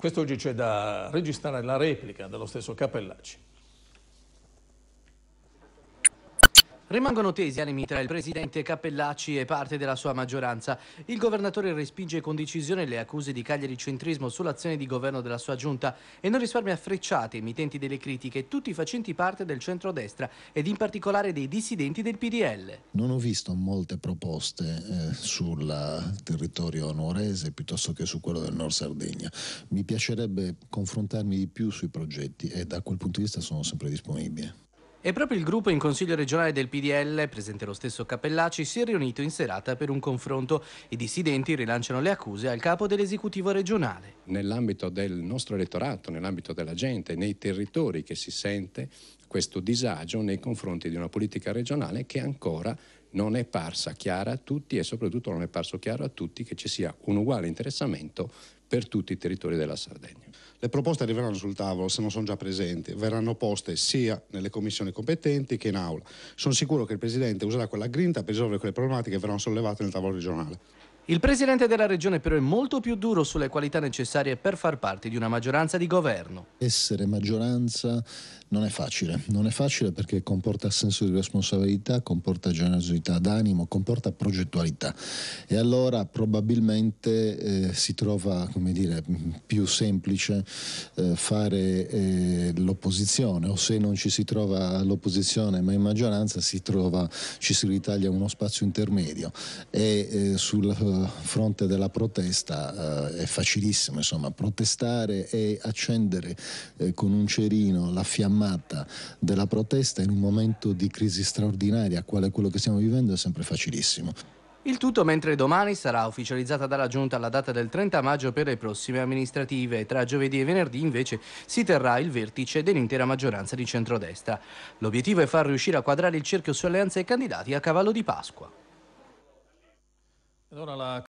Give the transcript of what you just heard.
Quest'oggi c'è da registrare la replica dello stesso Cappellacci. Rimangono tesi animi tra il presidente Cappellacci e parte della sua maggioranza. Il governatore respinge con decisione le accuse di Cagliari Centrismo sull'azione di governo della sua giunta e non risparmia frecciate emittenti delle critiche, tutti facenti parte del centrodestra ed in particolare dei dissidenti del PDL. Non ho visto molte proposte eh, sul territorio norese piuttosto che su quello del Nord Sardegna. Mi piacerebbe confrontarmi di più sui progetti e da quel punto di vista sono sempre disponibile. E proprio il gruppo in consiglio regionale del PDL, presente lo stesso Cappellacci, si è riunito in serata per un confronto. I dissidenti rilanciano le accuse al capo dell'esecutivo regionale. Nell'ambito del nostro elettorato, nell'ambito della gente, nei territori che si sente questo disagio nei confronti di una politica regionale che ancora non è parsa chiara a tutti e soprattutto non è parso chiaro a tutti che ci sia un uguale interessamento per tutti i territori della Sardegna. Le proposte arriveranno sul tavolo, se non sono già presenti, verranno poste sia nelle commissioni competenti che in aula. Sono sicuro che il Presidente userà quella grinta per risolvere quelle problematiche che verranno sollevate nel tavolo regionale. Il presidente della regione però è molto più duro sulle qualità necessarie per far parte di una maggioranza di governo. Essere maggioranza non è facile, non è facile perché comporta senso di responsabilità, comporta generosità d'animo, comporta progettualità e allora probabilmente eh, si trova come dire, più semplice eh, fare eh, l'opposizione o se non ci si trova all'opposizione ma in maggioranza si trova, ci si ritaglia uno spazio intermedio e eh, sulla eh, fronte della protesta eh, è facilissimo, insomma, protestare e accendere eh, con un cerino la fiammata della protesta in un momento di crisi straordinaria, quale quello che stiamo vivendo, è sempre facilissimo. Il tutto mentre domani sarà ufficializzata dalla Giunta la data del 30 maggio per le prossime amministrative. Tra giovedì e venerdì invece si terrà il vertice dell'intera maggioranza di centrodestra. L'obiettivo è far riuscire a quadrare il cerchio su alleanze e candidati a cavallo di Pasqua. in Do